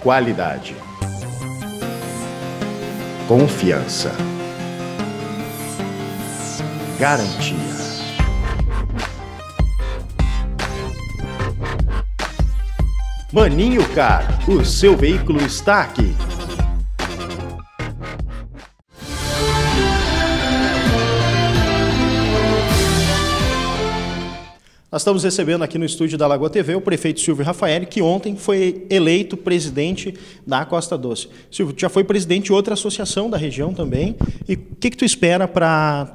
Qualidade. Confiança. Garantia. Maninho Car, o seu veículo está aqui. Nós estamos recebendo aqui no estúdio da Lagoa TV o prefeito Silvio Rafael, que ontem foi eleito presidente da Costa Doce. Silvio, já foi presidente de outra associação da região também. E o que, que tu espera para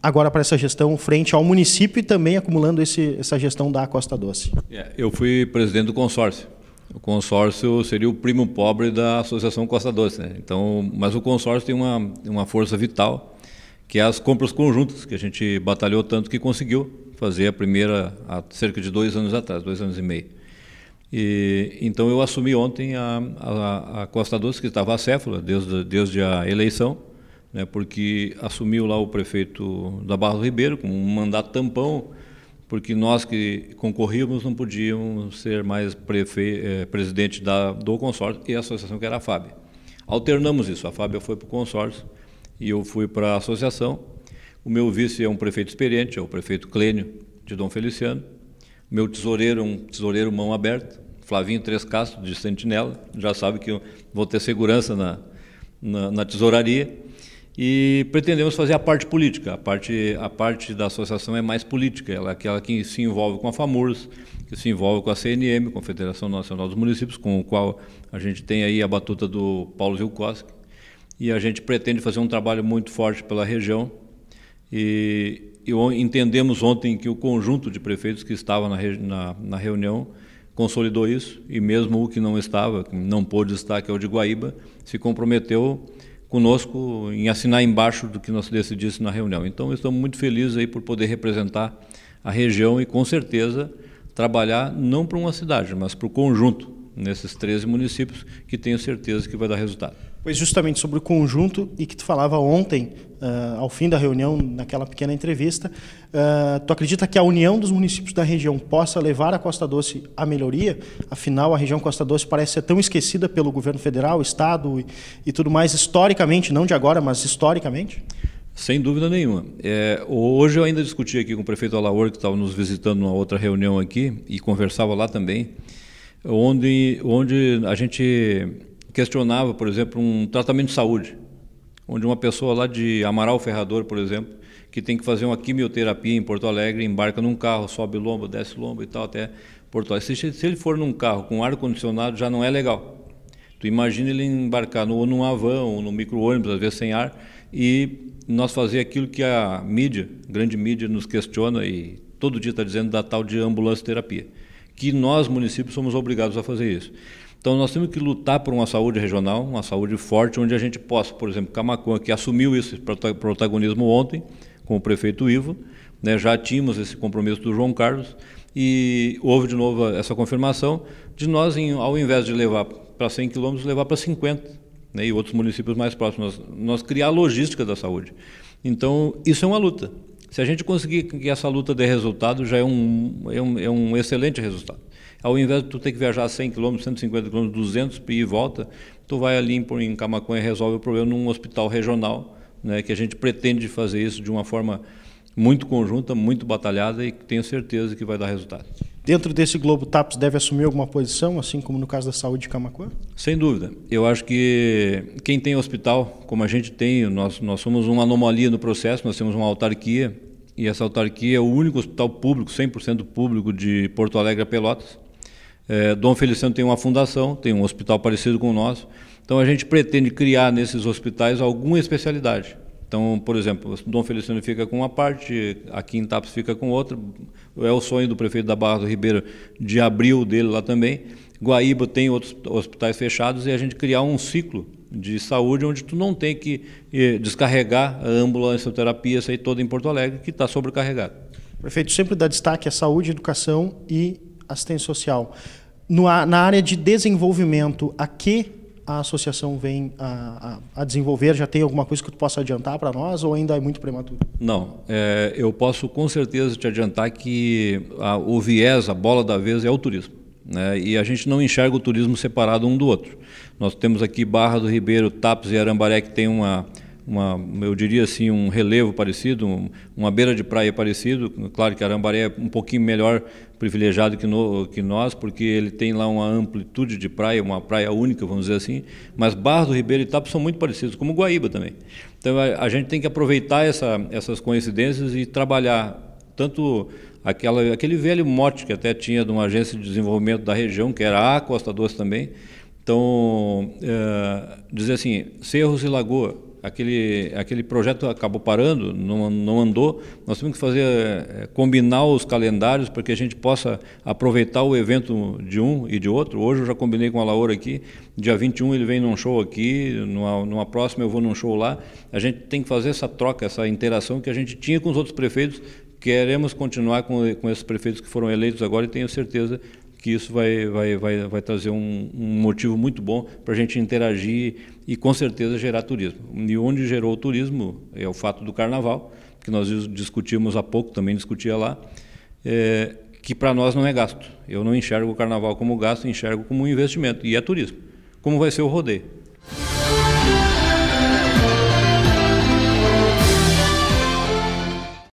agora para essa gestão frente ao município e também acumulando esse, essa gestão da Costa Doce? É, eu fui presidente do consórcio. O consórcio seria o primo pobre da Associação Costa Doce. Né? Então, mas o consórcio tem uma, uma força vital, que é as compras conjuntas, que a gente batalhou tanto que conseguiu fazer a primeira há cerca de dois anos atrás, dois anos e meio. E, então eu assumi ontem a, a, a Costa Doce, que estava acéfala desde, desde a eleição, né, porque assumiu lá o prefeito da Barra do Ribeiro com um mandato tampão, porque nós que concorríamos não podíamos ser mais prefe, eh, presidente da, do consórcio e a associação que era a FAB. Alternamos isso, a Fábia foi para o consórcio e eu fui para a associação o meu vice é um prefeito experiente, é o prefeito Clênio de Dom Feliciano. O meu tesoureiro é um tesoureiro mão aberta, Flavinho Três Castro, de Sentinela. Já sabe que eu vou ter segurança na, na, na tesouraria. E pretendemos fazer a parte política. A parte, a parte da associação é mais política, ela é aquela que se envolve com a FAMURS, que se envolve com a CNM, Confederação Nacional dos Municípios, com o qual a gente tem aí a batuta do Paulo Vilkoski. E a gente pretende fazer um trabalho muito forte pela região, e, e entendemos ontem que o conjunto de prefeitos que estava na, na, na reunião consolidou isso, e mesmo o que não estava, que não pôde estar, que é o de Guaíba, se comprometeu conosco em assinar embaixo do que nós decidisse na reunião. Então, estamos muito felizes aí por poder representar a região e, com certeza, trabalhar não para uma cidade, mas para o conjunto, nesses 13 municípios, que tenho certeza que vai dar resultado. Pois justamente sobre o conjunto e que tu falava ontem uh, ao fim da reunião, naquela pequena entrevista, uh, tu acredita que a união dos municípios da região possa levar a Costa Doce à melhoria? Afinal, a região Costa Doce parece ser tão esquecida pelo governo federal, Estado e, e tudo mais, historicamente, não de agora, mas historicamente? Sem dúvida nenhuma. É, hoje eu ainda discuti aqui com o prefeito Alaor, que estava nos visitando numa outra reunião aqui, e conversava lá também, onde, onde a gente questionava, por exemplo, um tratamento de saúde onde uma pessoa lá de Amaral Ferrador, por exemplo, que tem que fazer uma quimioterapia em Porto Alegre, embarca num carro, sobe lombo, desce lombo e tal até Porto Alegre. Se, ele for num carro com ar condicionado, já não é legal. Tu imagina ele embarcar no, num avão, ou num micro-ônibus, às vezes sem ar, e nós fazer aquilo que a mídia, grande mídia, nos questiona e todo dia está dizendo da tal de ambulância terapia. Que nós, municípios, somos obrigados a fazer isso. Então nós temos que lutar por uma saúde regional, uma saúde forte, onde a gente possa, por exemplo, Camacuã, que assumiu esse protagonismo ontem com o prefeito Ivo, né, já tínhamos esse compromisso do João Carlos e houve de novo essa confirmação de nós, em, ao invés de levar para 100 quilômetros, levar para 50 né, e outros municípios mais próximos, nós, nós criar a logística da saúde. Então isso é uma luta. Se a gente conseguir que essa luta dê resultado, já é um, é um, é um excelente resultado. Ao invés de tu ter que viajar 100 km, 150 km, 200 e volta, tu vai ali em, em Camacuã e resolve o problema num hospital regional, né, que a gente pretende fazer isso de uma forma muito conjunta, muito batalhada e tenho certeza que vai dar resultado. Dentro desse Globo TAPS deve assumir alguma posição, assim como no caso da saúde de Camacuã? Sem dúvida. Eu acho que quem tem hospital, como a gente tem, nós, nós somos uma anomalia no processo, nós temos uma autarquia, e essa autarquia é o único hospital público, 100% público de Porto Alegre a Pelotas. É, Dom Feliciano tem uma fundação, tem um hospital parecido com o nosso. Então a gente pretende criar nesses hospitais alguma especialidade. Então, por exemplo, Dom Feliciano fica com uma parte, aqui em Tapes fica com outra. É o sonho do prefeito da Barra do Ribeiro de abrir o dele lá também. Guaíba tem outros hospitais fechados e a gente criar um ciclo de saúde onde tu não tem que eh, descarregar a ambulância, a terapia, isso aí toda em Porto Alegre, que está sobrecarregado. Prefeito, sempre dá destaque à saúde, educação e assistência social no, na área de desenvolvimento, a que a associação vem a, a, a desenvolver? Já tem alguma coisa que tu possa adiantar para nós ou ainda é muito prematuro? Não, é, eu posso com certeza te adiantar que a, o viés, a bola da vez é o turismo. Né? E a gente não enxerga o turismo separado um do outro. Nós temos aqui Barra do Ribeiro, Tapes e Arambaré que tem uma uma, eu diria assim, um relevo parecido, uma beira de praia parecido. Claro que Arambaré é um pouquinho melhor privilegiado que, no, que nós, porque ele tem lá uma amplitude de praia, uma praia única, vamos dizer assim. Mas Barra do Ribeiro e Itapo são muito parecidos, como Guaíba também. Então a, a gente tem que aproveitar essa, essas coincidências e trabalhar tanto aquela, aquele velho mote que até tinha de uma agência de desenvolvimento da região, que era a Costa Doce também. Então, é, dizer assim, Cerros e Lagoa, aquele, aquele projeto acabou parando, não, não andou. Nós temos que fazer, é, combinar os calendários para que a gente possa aproveitar o evento de um e de outro. Hoje eu já combinei com a Laura aqui, dia 21 ele vem num show aqui, numa, numa próxima eu vou num show lá. A gente tem que fazer essa troca, essa interação que a gente tinha com os outros prefeitos. Queremos continuar com, com esses prefeitos que foram eleitos agora e tenho certeza que isso vai, vai, vai, vai trazer um, um motivo muito bom para a gente interagir e com certeza gerar turismo. E onde gerou o turismo é o fato do carnaval, que nós discutimos há pouco, também discutia lá, é, que para nós não é gasto. Eu não enxergo o carnaval como gasto, enxergo como um investimento, e é turismo. Como vai ser o rodeio?